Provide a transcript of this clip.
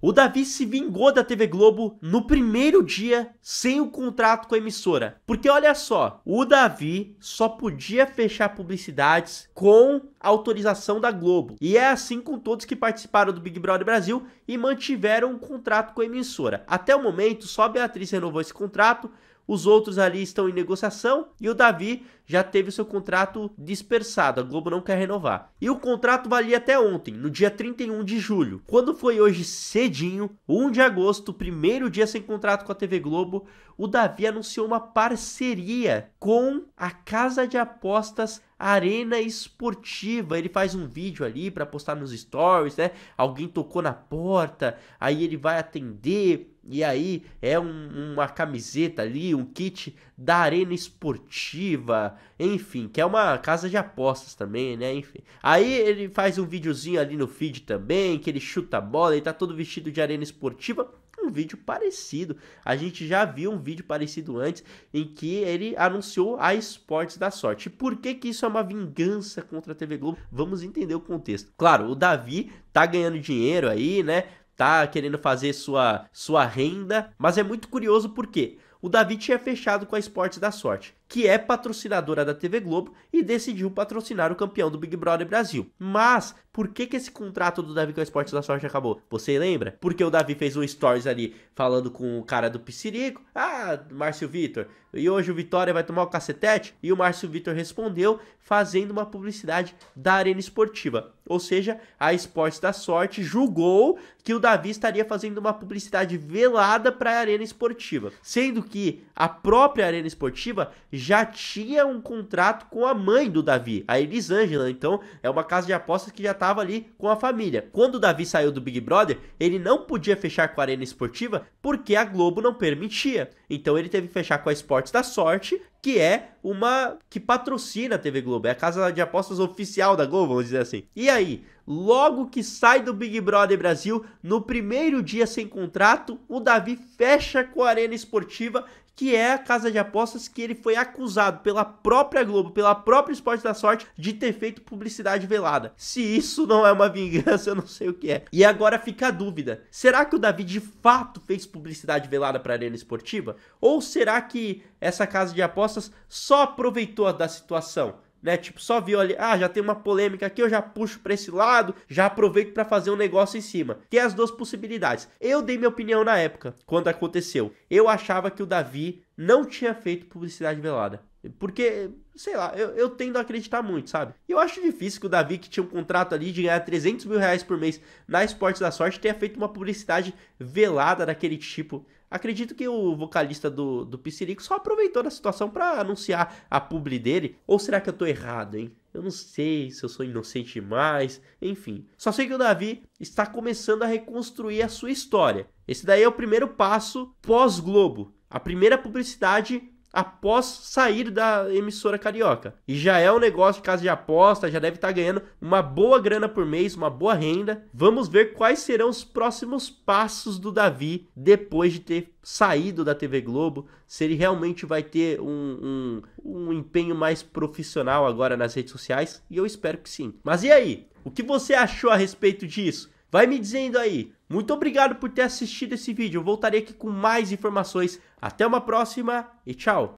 O Davi se vingou da TV Globo no primeiro dia sem o contrato com a emissora. Porque olha só, o Davi só podia fechar publicidades com autorização da Globo. E é assim com todos que participaram do Big Brother Brasil e mantiveram um contrato com a emissora. Até o momento, só a Beatriz renovou esse contrato, os outros ali estão em negociação e o Davi já teve seu contrato dispersado. A Globo não quer renovar. E o contrato valia até ontem, no dia 31 de julho. Quando foi hoje cedinho, 1 de agosto, primeiro dia sem contrato com a TV Globo, o Davi anunciou uma parceria com a casa de apostas Arena Esportiva. Ele faz um vídeo ali para postar nos stories, né? Alguém tocou na porta, aí ele vai atender. E aí é um, uma camiseta ali, um kit da Arena Esportiva, enfim, que é uma casa de apostas também, né? Enfim. Aí ele faz um videozinho ali no feed também, que ele chuta a bola, ele tá todo vestido de Arena Esportiva um vídeo parecido. A gente já viu um vídeo parecido antes em que ele anunciou a Esportes da Sorte. por que que isso é uma vingança contra a TV Globo? Vamos entender o contexto. Claro, o Davi tá ganhando dinheiro aí, né? Tá querendo fazer sua sua renda, mas é muito curioso porque o Davi tinha fechado com a Esportes da Sorte que é patrocinadora da TV Globo e decidiu patrocinar o campeão do Big Brother Brasil. Mas por que, que esse contrato do Davi com a Esporte da Sorte acabou? Você lembra? Porque o Davi fez um stories ali falando com o cara do Piscirico, ah, Márcio Vitor, e hoje o Vitória vai tomar o cacetete? E o Márcio Vitor respondeu fazendo uma publicidade da Arena Esportiva. Ou seja, a Esporte da Sorte julgou que o Davi estaria fazendo uma publicidade velada para a Arena Esportiva, sendo que a própria Arena Esportiva já tinha um contrato com a mãe do Davi, a Elisângela. Então, é uma casa de apostas que já estava ali com a família. Quando o Davi saiu do Big Brother, ele não podia fechar com a Arena Esportiva porque a Globo não permitia. Então, ele teve que fechar com a Esportes da Sorte, que é uma que patrocina a TV Globo, é a casa de apostas oficial da Globo, vamos dizer assim. E aí, logo que sai do Big Brother Brasil, no primeiro dia sem contrato, o Davi fecha com a Arena Esportiva, que é a casa de apostas que ele foi acusado pela própria Globo, pela própria Esporte da Sorte, de ter feito publicidade velada. Se isso não é uma vingança, eu não sei o que é. E agora fica a dúvida: será que o Davi de fato fez publicidade velada para a Arena Esportiva? Ou será que essa casa de apostas Costas só aproveitou da situação. Né? Tipo, só viu ali, ah, já tem uma polêmica aqui, eu já puxo para esse lado, já aproveito para fazer um negócio em cima. Tem as duas possibilidades. Eu dei minha opinião na época, quando aconteceu. Eu achava que o Davi não tinha feito publicidade velada. Porque, sei lá, eu, eu tendo a acreditar muito, sabe? E eu acho difícil que o Davi, que tinha um contrato ali de ganhar 300 mil reais por mês na Esportes da Sorte, tenha feito uma publicidade velada daquele tipo. Acredito que o vocalista do, do Piscirico só aproveitou da situação para anunciar a publi dele. Ou será que eu tô errado, hein? Eu não sei se eu sou inocente demais, enfim. Só sei que o Davi está começando a reconstruir a sua história. Esse daí é o primeiro passo pós-Globo. A primeira publicidade após sair da emissora carioca. E já é um negócio de casa de aposta, já deve estar tá ganhando uma boa grana por mês, uma boa renda. Vamos ver quais serão os próximos passos do Davi depois de ter saído da TV Globo, se ele realmente vai ter um, um, um empenho mais profissional agora nas redes sociais, e eu espero que sim. Mas e aí? O que você achou a respeito disso? Vai me dizendo aí, muito obrigado por ter assistido esse vídeo. Eu voltarei aqui com mais informações. Até uma próxima e tchau!